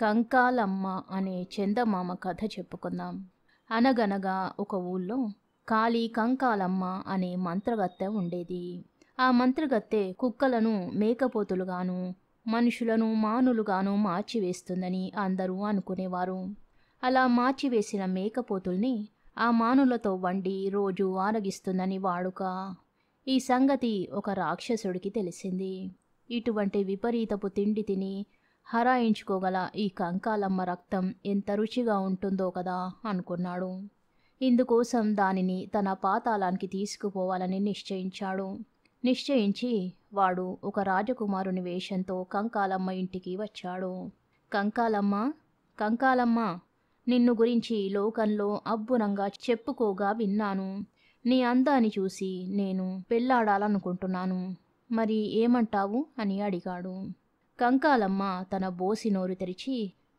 కంకాలమ్మ అనే చందమామ కథ చెప్పుకుందాం అనగనగా ఒక ఊళ్ళో కాళీ కంకాలమ్మ అనే మంత్రగత్తె ఉండేది ఆ మంత్రగత్తె కుక్కలను మేకపోతులుగాను మనుషులను మానులుగాను మార్చివేస్తుందని అందరూ అనుకునేవారు అలా మార్చివేసిన మేకపోతుల్ని ఆ మానులతో వండి రోజు ఆరగిస్తుందని వాడుక ఈ సంగతి ఒక రాక్షసుడికి తెలిసింది ఇటువంటి విపరీతపు తిండి తిని హరాయించుకోగల ఈ కంకాలమ్మ రక్తం ఎంత రుచిగా ఉంటుందో కదా అనుకున్నాడు ఇందుకోసం దానిని తన పాతాళానికి తీసుకుపోవాలని నిశ్చయించాడు నిశ్చయించి వాడు ఒక రాజకుమారుని వేషంతో కంకాలమ్మ ఇంటికి వచ్చాడు కంకాలమ్మ కంకాలమ్మ నిన్ను గురించి లోకంలో అబ్బునంగా చెప్పుకోగా విన్నాను నీ అందాన్ని చూసి నేను పెళ్ళాడాలనుకుంటున్నాను మరి ఏమంటావు అని అడిగాడు కంకాలమ్మ తన బోసి నోరు తెరిచి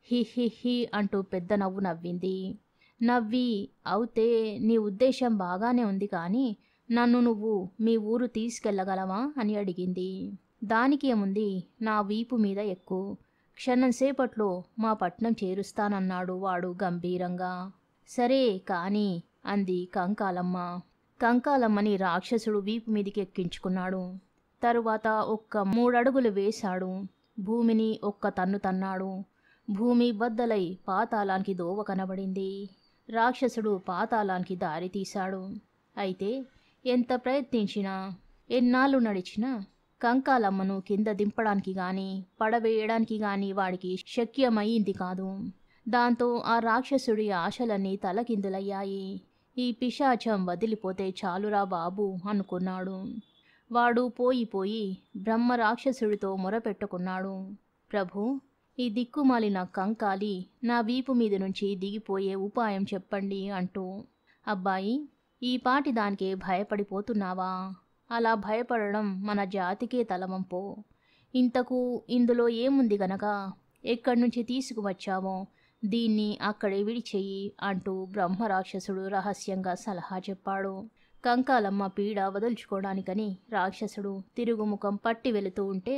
హి హి హి అంటూ పెద్ద నవ్వు నవ్వింది నవ్వి అవుతే నీ ఉద్దేశం బాగానే ఉంది కానీ నన్ను నువ్వు మీ ఊరు తీసుకెళ్ళగలవా అని అడిగింది దానికేముంది నా వీపు మీద ఎక్కు క్షణం సేపట్లో మా పట్నం చేరుస్తానన్నాడు వాడు గంభీరంగా సరే కాని అంది కంకాలమ్మ కంకాలమ్మని రాక్షసుడు వీపు మీదకి ఎక్కించుకున్నాడు తరువాత ఒక్క మూడడుగులు వేశాడు భూమిని ఒక్క తన్ను తన్నాడు భూమి బద్దలై పాతాళానికి దోవ కనబడింది రాక్షసుడు పాతాళానికి దారి తీశాడు అయితే ఎంత ప్రయత్నించినా ఎన్నాళ్ళు నడిచినా కంకాలమ్మను కింద దింపడానికి గాని పడవేయడానికి గాని వాడికి శక్యమయ్యింది కాదు దాంతో ఆ రాక్షసుడి ఆశలన్నీ తలకిందులయ్యాయి ఈ పిశాచం వదిలిపోతే చాలురా బాబు అనుకున్నాడు వాడు పోయిపోయి బ్రహ్మ రాక్షసుడితో మొరపెట్టుకున్నాడు ప్రభు ఈ దిక్కుమాలిన కంకాలి నా వీపు మీద నుంచి దిగిపోయే ఉపాయం చెప్పండి అంటూ అబ్బాయి ఈ పాటి దానికే భయపడిపోతున్నావా అలా భయపడడం మన జాతికే తలవంపో ఇంతకు ఇందులో ఏముంది గనక ఎక్కడి నుంచి తీసుకువచ్చామో దీన్ని అక్కడే విడిచేయి అంటూ బ్రహ్మరాక్షసుడు రహస్యంగా సలహా చెప్పాడు కంకాలమ్మ పీడ వదుల్చుకోవడానికని రాక్షసుడు తిరుగుముఖం పట్టి వెళుతూ ఉంటే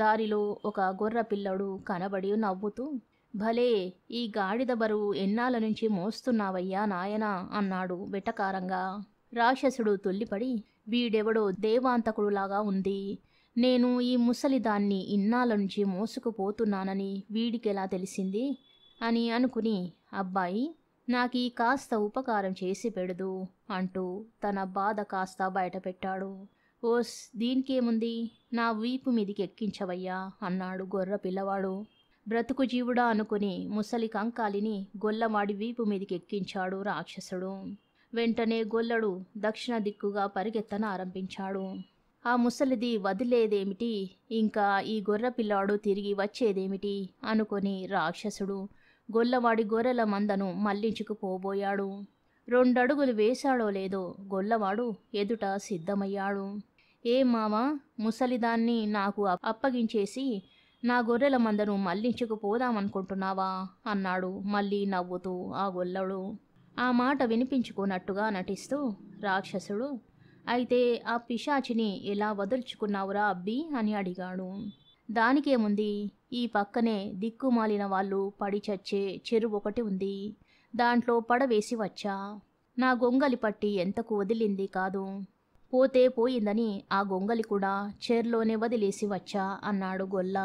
దారిలో ఒక గొర్ర పిల్లడు కనబడి నవ్వుతూ భలే ఈ గాడిద బరువు ఎన్నాల నుంచి మోస్తున్నావయ్యా నాయనా అన్నాడు వెటకారంగా రాక్షసుడు తొల్లిపడి వీడెవడో దేవాంతకుడులాగా ఉంది నేను ఈ ముసలిదాన్ని ఇన్నాళ్ళ నుంచి మోసుకుపోతున్నానని వీడికెలా తెలిసింది అని అనుకుని అబ్బాయి నాకీ కాస్త ఉపకారం చేసి పెడదు అంటూ తన బాధ కాస్త బయటపెట్టాడు ఓస్ దీనికేముంది నా వీపు మీదికి ఎక్కించవయ్యా అన్నాడు గొర్ర పిల్లవాడు బ్రతుకు జీవుడా అనుకుని ముసలి కంకాలిని గొల్లమాడి వీపు మీదికి ఎక్కించాడు రాక్షసుడు వెంటనే గొల్లడు దక్షిణ దిక్కుగా పరిగెత్తన ఆరంభించాడు ఆ ముసలిది వదిలేదేమిటి ఇంకా ఈ గొర్ర పిల్లాడు తిరిగి వచ్చేదేమిటి అనుకొని రాక్షసుడు గొల్లవాడి గొర్రెల మందను మళ్లించుకుపోబోయాడు రెండడుగులు వేశాడో లేదో గొల్లవాడు ఎదుట సిద్ధమయ్యాడు ఏ మావా ముసలిదాన్ని నాకు అప్పగించేసి నా గొర్రెల మందను మళ్లించుకుపోదామనుకుంటున్నావా అన్నాడు మళ్ళీ నవ్వుతూ ఆ గొల్లడు ఆ మాట వినిపించుకున్నట్టుగా నటిస్తూ రాక్షసుడు అయితే ఆ పిశాచిని ఎలా వదులుచుకున్నావురా అబ్బి అని అడిగాడు దానికేముంది ఈ పక్కనే దిక్కుమాలిన వాళ్ళు పడి చచ్చే చెరువు ఒకటి ఉంది దాంట్లో పడవేసి వచ్చా నా గొంగలి పట్టి ఎంతకు వదిలింది కాదు పోతే పోయిందని ఆ గొంగలి కూడా చెర్లోనే వదిలేసి వచ్చా అన్నాడు గొల్ల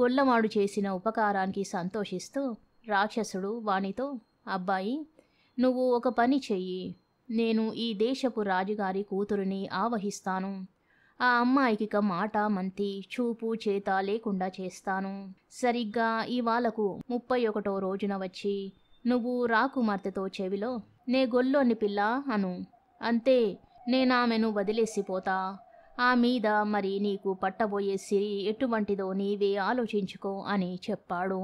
గొల్లమాడు చేసిన ఉపకారానికి సంతోషిస్తూ రాక్షసుడు వానితో అబ్బాయి నువ్వు ఒక పని చెయ్యి నేను ఈ దేశపు రాజుగారి కూతురిని ఆవహిస్తాను ఆ అమ్మాయికిక మాట మంతి చూపు చేత లేకుండా చేస్తాను సరిగ్గా ఇవాళకు ముప్పై ఒకటో రోజున వచ్చి నువ్వు రాకుమార్తెతో చెవిలో నే గొల్లోని పిల్ల అను అంతే నేనామెను వదిలేసిపోతా ఆ మీద మరి నీకు పట్టబోయే సిరి ఎటువంటిదో నీవే ఆలోచించుకో అని చెప్పాడు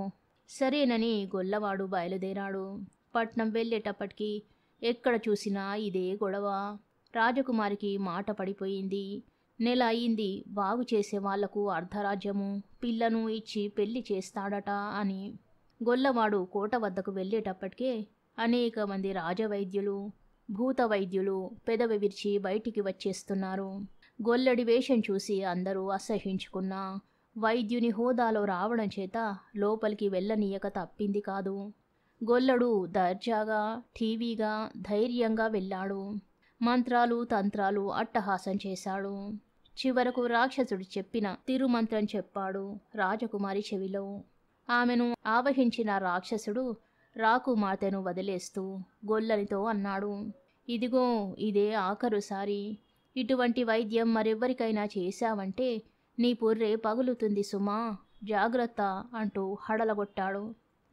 సరేనని గొల్లవాడు బయలుదేరాడు పట్నం వెళ్ళేటప్పటికి ఎక్కడ చూసినా ఇదే గొడవ రాజకుమారికి మాట పడిపోయింది నెల అయింది బాగు చేసే వాళ్లకు అర్ధరాజ్యము పిల్లను ఇచ్చి పెళ్లి చేస్తాడట అని గొల్లవాడు కోట వద్దకు వెళ్ళేటప్పటికే అనేక మంది రాజవైద్యులు భూత వైద్యులు పెదవి విరిచి బయటికి వచ్చేస్తున్నారు గొల్లడి వేషం చూసి అందరూ అసహించుకున్నా వైద్యుని హోదాలో రావడం చేత లోపలికి వెళ్ళనీయక తప్పింది కాదు గొల్లడు దర్జాగా టీవీగా ధైర్యంగా వెళ్ళాడు మంత్రాలు తంత్రాలు అట్టహాసం చేశాడు చివరకు రాక్షసుడు చెప్పిన తిరుమంత్రం చెప్పాడు రాజకుమారి చెవిలో ఆమెను ఆవహించిన రాక్షసుడు రాకుమార్తెను వదిలేస్తూ గొల్లనితో అన్నాడు ఇదిగో ఇదే ఆఖరుసారి ఇటువంటి వైద్యం మరెవ్వరికైనా చేశావంటే నీ పుర్రే పగులుతుంది సుమా జాగ్రత్త అంటూ హడలగొట్టాడు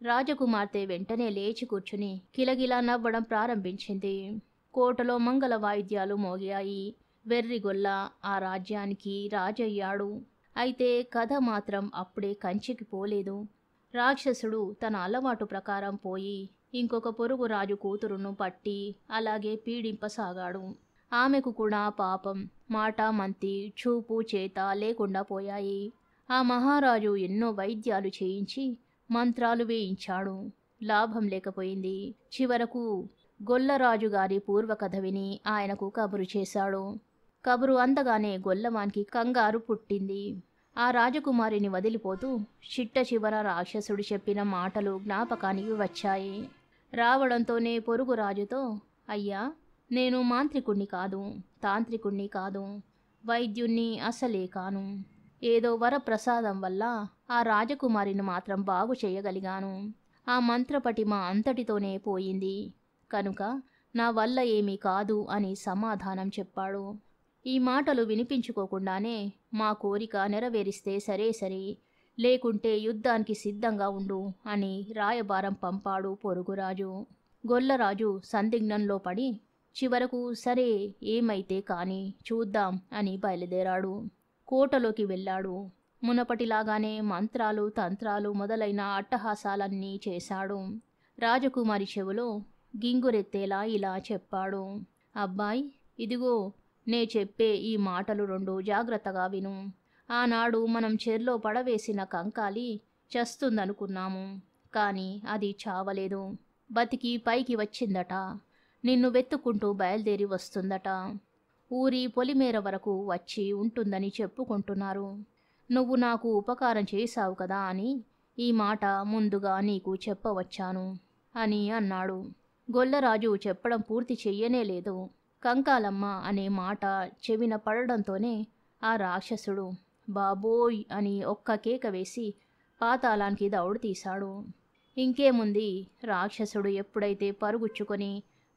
రాజకుమార్తె వెంటనే లేచి కూర్చుని కిలగిలా నవ్వడం ప్రారంభించింది కోటలో మంగళ వాయిద్యాలు మోగాయి వెర్రిగొల్ల ఆ రాజ్యానికి రాజయ్యాడు అయితే కథ మాత్రం అప్పుడే కంచెకి పోలేదు రాక్షసుడు తన అలవాటు ప్రకారం పోయి ఇంకొక పొరుగు రాజు కూతురును పట్టి అలాగే పీడింపసాగాడు ఆమెకు కూడా పాపం మాట మంతి చూపు చేత లేకుండా పోయాయి ఆ మహారాజు ఎన్నో వైద్యాలు చేయించి మంత్రాలు వేయించాడు లాభం లేకపోయింది చివరకు గొల్లరాజుగారి పూర్వకథ విని ఆయనకు కబురు చేశాడు కబురు అందగానే గొల్లవానికి కంగారు పుట్టింది ఆ రాజకుమారిని వదిలిపోతూ చిట్ట చివర రాక్షసుడు చెప్పిన మాటలు జ్ఞాపకానికి వచ్చాయి రావడంతోనే పొరుగు రాజుతో అయ్యా నేను మాంత్రికుణ్ణి కాదు తాంత్రికుణ్ణి కాదు వైద్యుణ్ణి అసలే కాను ఏదో వరప్రసాదం వల్ల ఆ రాజకుమారిని మాత్రం బాగు చేయగలిగాను ఆ మంత్రపటిమ అంతటితోనే పోయింది కనుక నా వల్ల ఏమీ కాదు అని సమాధానం చెప్పాడు ఈ మాటలు వినిపించుకోకుండానే మా కోరిక నెరవేరిస్తే సరే సరే లేకుంటే యుద్ధానికి సిద్ధంగా ఉండు అని రాయబారం పంపాడు పొరుగురాజు గొల్లరాజు సందిగ్నంలో పడి చివరకు సరే ఏమైతే కాని చూద్దాం అని బయలుదేరాడు కోటలోకి వెళ్ళాడు మునపటిలాగానే మంత్రాలు తంత్రాలు మొదలైన అట్టహాసాలన్నీ చేశాడు రాజకుమారి చెవులో గింగురెత్తేలా ఇలా చెప్పాడు అబ్బాయి ఇదిగో నే చెప్పే ఈ మాటలు రెండు జాగ్రత్తగా విను ఆనాడు మనం చెర్లో పడవేసిన కంకాలి చస్తుందనుకున్నాము కానీ అది చావలేదు బతికి పైకి వచ్చిందట నిన్ను వెత్తుకుంటూ బయలుదేరి వస్తుందట ఊరి పొలిమేర వరకు వచ్చి ఉంటుందని చెప్పుకుంటున్నారు నువ్వు నాకు ఉపకారం చేశావు కదా అని ఈ మాట ముందుగా నీకు చెప్పవచ్చాను అని అన్నాడు గొల్లరాజు చెప్పడం పూర్తి చెయ్యనే లేదు కంకాలమ్మ అనే మాట చెవిన పడడంతోనే ఆ రాక్షసుడు బాబోయ్ అని ఒక్క కేక వేసి పాతాళానికి దౌడు తీశాడు ఇంకేముంది రాక్షసుడు ఎప్పుడైతే పరుగుచ్చుకొని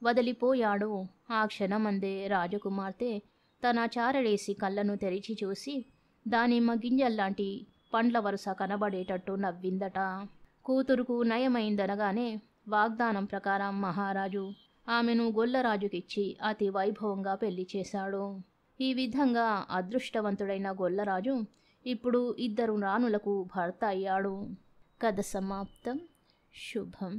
వదిలిపోయాడో ఆ క్షణమందే రాజకుమార్తె తన చారడేసి కళ్ళను తెరిచి చూసి దానిమ్మ గింజల్లాంటి పండ్ల వరుస కనబడేటట్టు నవ్విందట కూతురుకు నయమైందనగానే వాగ్దానం ప్రకారం మహారాజు ఆమెను గొల్లరాజుకిచ్చి అతి వైభవంగా పెళ్లి చేశాడు ఈ విధంగా అదృష్టవంతుడైన గొల్లరాజు ఇప్పుడు ఇద్దరు రాణులకు భర్త అయ్యాడు కథ సమాప్తం శుభం